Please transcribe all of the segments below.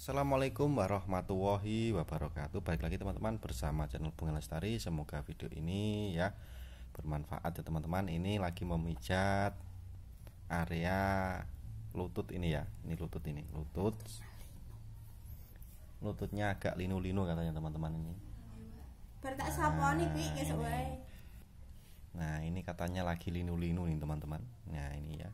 Assalamualaikum warahmatullahi wabarakatuh Baik lagi teman-teman bersama channel Bunga Lestari Semoga video ini ya bermanfaat ya teman-teman Ini lagi memijat area lutut ini ya Ini lutut ini lutut Lututnya agak linu-linu katanya teman-teman ini nah, nah ini katanya lagi linu-linu nih teman-teman Nah ini ya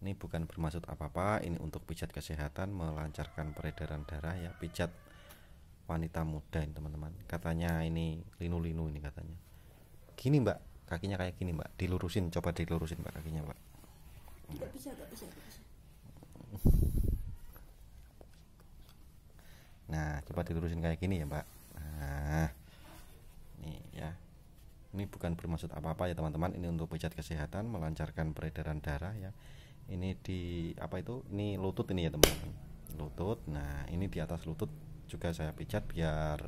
ini bukan bermaksud apa-apa ini untuk pijat kesehatan melancarkan peredaran darah ya pijat wanita muda ini teman-teman katanya ini linu-linu ini katanya gini mbak kakinya kayak gini mbak dilurusin coba dilurusin mbak kakinya mbak bisa bisa, bisa. nah coba dilurusin kayak gini ya mbak nah ini ya ini bukan bermaksud apa-apa ya teman-teman ini untuk pijat kesehatan melancarkan peredaran darah ya ini di apa itu ini lutut ini ya teman-teman lutut nah ini di atas lutut juga saya pijat biar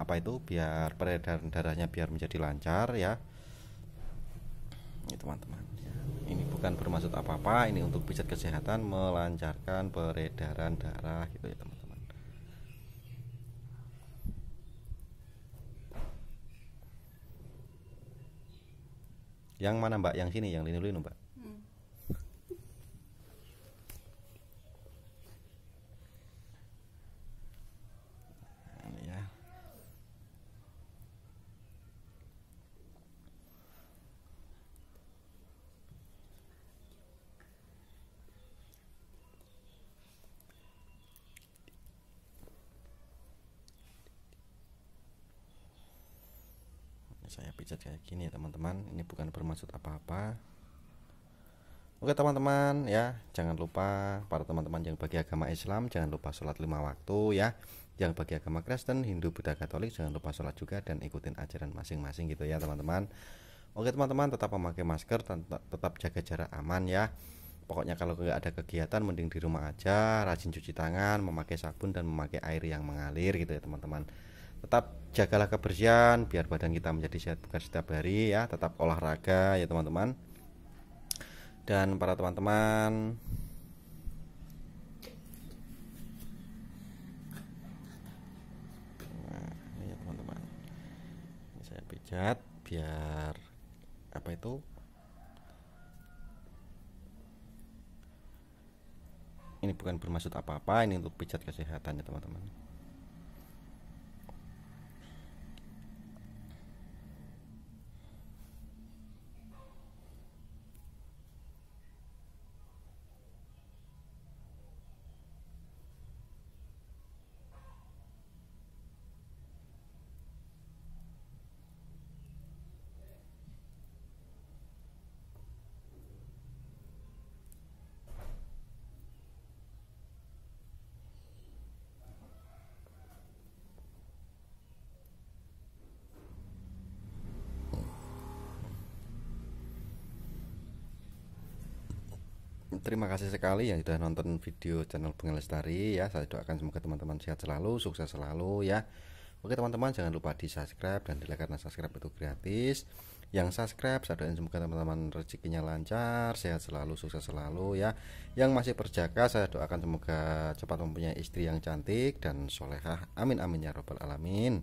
apa itu biar peredaran darahnya biar menjadi lancar ya ini teman-teman ini bukan bermaksud apa-apa ini untuk pijat kesehatan melancarkan peredaran darah gitu ya teman-teman yang mana mbak yang sini yang linu-linu mbak saya pijat kayak gini teman-teman ini bukan bermaksud apa-apa oke teman-teman ya jangan lupa para teman-teman yang bagi agama Islam jangan lupa sholat lima waktu ya yang bagi agama Kristen Hindu Buddha Katolik jangan lupa sholat juga dan ikutin ajaran masing-masing gitu ya teman-teman oke teman-teman tetap memakai masker tetap jaga jarak aman ya pokoknya kalau nggak ada kegiatan mending di rumah aja rajin cuci tangan memakai sabun dan memakai air yang mengalir gitu ya teman-teman tetap jagalah kebersihan biar badan kita menjadi sehat bukan setiap hari ya tetap olahraga ya teman-teman dan para teman-teman nah, iya, ini teman-teman saya pijat biar apa itu ini bukan bermaksud apa-apa ini untuk pijat kesehatan ya teman-teman terima kasih sekali yang sudah nonton video channel Bunga Lestari ya. Saya doakan semoga teman-teman sehat selalu, sukses selalu ya. Oke teman-teman jangan lupa di subscribe dan di like karena subscribe itu gratis. Yang subscribe saya doakan semoga teman-teman rezekinya lancar, sehat selalu, sukses selalu ya. Yang masih berjaga saya doakan semoga cepat mempunyai istri yang cantik dan solehah. Amin amin ya robbal alamin.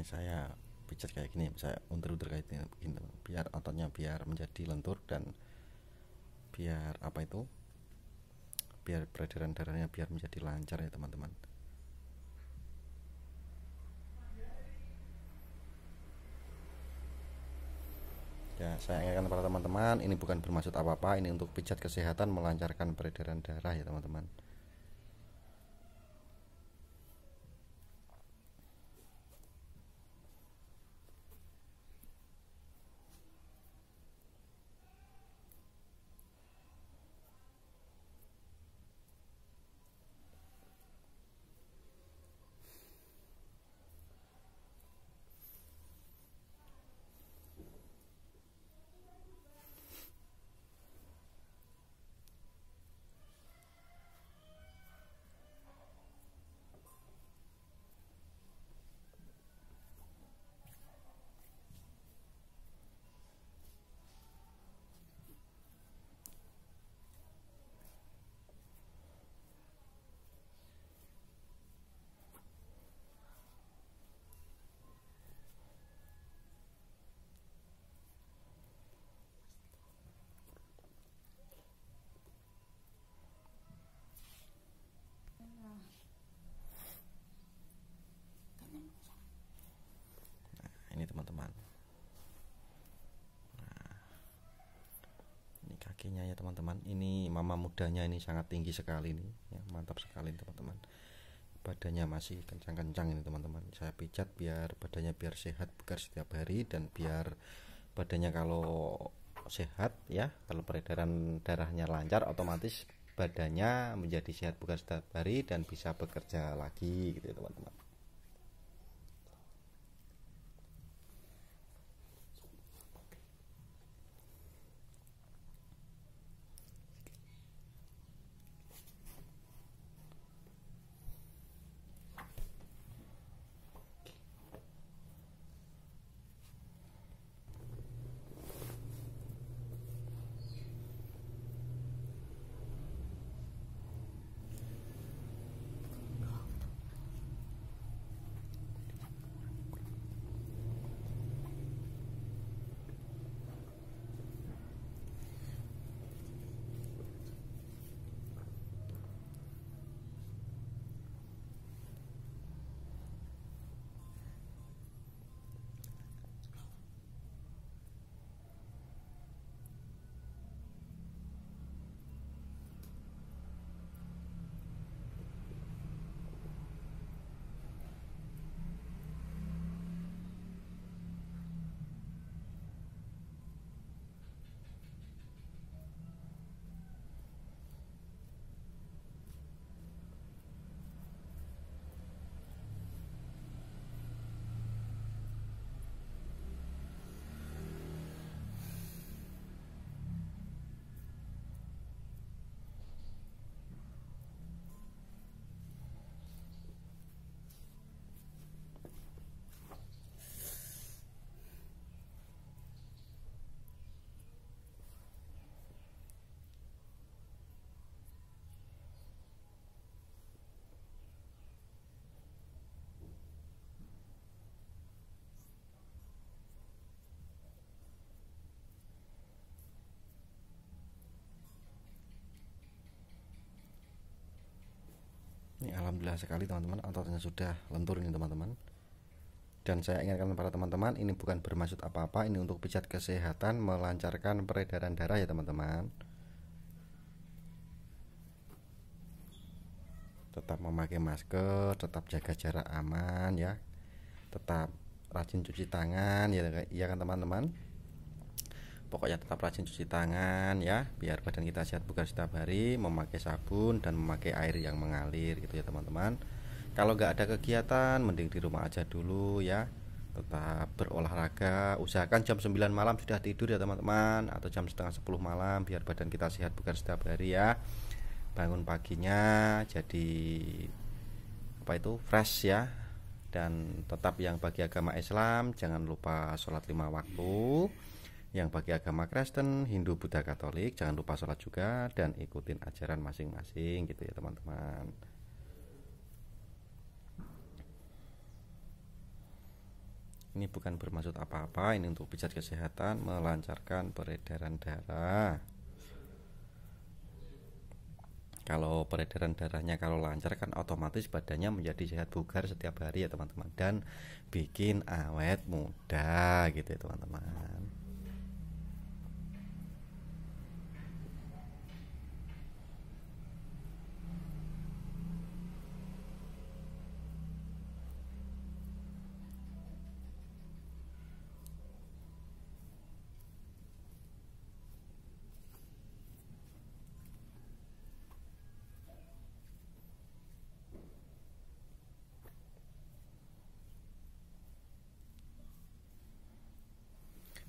ini saya pijat kayak gini saya unter-unter kayak gini biar ototnya biar menjadi lentur dan biar apa itu biar peredaran darahnya biar menjadi lancar ya teman-teman ya saya ingatkan kepada teman-teman ini bukan bermaksud apa-apa ini untuk pijat kesehatan melancarkan peredaran darah ya teman-teman kakinya ya teman-teman ini mama mudanya ini sangat tinggi sekali nih ya, mantap sekali teman-teman badannya masih kencang-kencang ini teman-teman saya pijat biar badannya biar sehat bekerja setiap hari dan biar badannya kalau sehat ya kalau peredaran darahnya lancar otomatis badannya menjadi sehat bukan setiap hari dan bisa bekerja lagi gitu ya, teman-teman Alhamdulillah sekali teman-teman ototnya sudah lentur ini teman-teman dan saya ingatkan kepada teman-teman ini bukan bermaksud apa-apa ini untuk pijat kesehatan melancarkan peredaran darah ya teman-teman tetap memakai masker tetap jaga jarak aman ya tetap rajin cuci tangan ya, ya kan teman-teman pokoknya tetap rajin cuci tangan ya biar badan kita sehat bukan setiap hari memakai sabun dan memakai air yang mengalir gitu ya teman-teman kalau nggak ada kegiatan mending di rumah aja dulu ya tetap berolahraga usahakan jam 9 malam sudah tidur ya teman-teman atau jam setengah 10 malam biar badan kita sehat bukan setiap hari ya bangun paginya jadi apa itu fresh ya dan tetap yang bagi agama Islam jangan lupa sholat lima waktu yang bagi agama Kristen, Hindu, Buddha, Katolik, jangan lupa sholat juga dan ikutin ajaran masing-masing gitu ya teman-teman. Ini bukan bermaksud apa-apa, ini untuk pijat kesehatan, melancarkan peredaran darah. Kalau peredaran darahnya kalau lancar kan otomatis badannya menjadi sehat bugar setiap hari ya teman-teman dan bikin awet muda gitu ya teman-teman.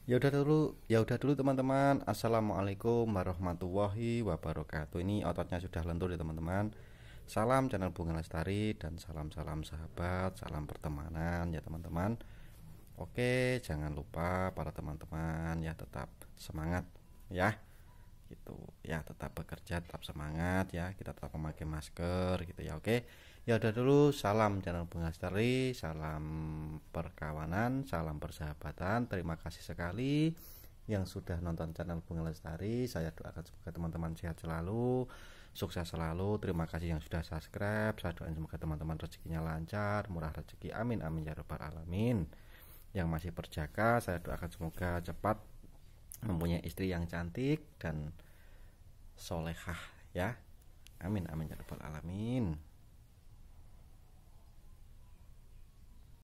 Ya udah dulu, ya udah dulu teman-teman. Assalamualaikum warahmatullahi wabarakatuh. Ini ototnya sudah lentur ya teman-teman. Salam channel Bunga Lestari dan salam-salam sahabat, salam pertemanan ya teman-teman. Oke, jangan lupa para teman-teman ya tetap semangat ya. Gitu. Ya tetap bekerja, tetap semangat ya. Kita tetap memakai masker gitu ya. Oke. Ya udah dulu, salam channel Bunga Bengastari, salam perkawanan, salam persahabatan. Terima kasih sekali yang sudah nonton channel Bunga Lestari. Saya doakan semoga teman-teman sehat selalu, sukses selalu. Terima kasih yang sudah subscribe. Saya doakan semoga teman-teman rezekinya lancar, murah rezeki. Amin amin ya rabbal alamin. Yang masih berjaga, saya doakan semoga cepat mempunyai istri yang cantik dan solehah ya. Amin amin ya rabbal alamin.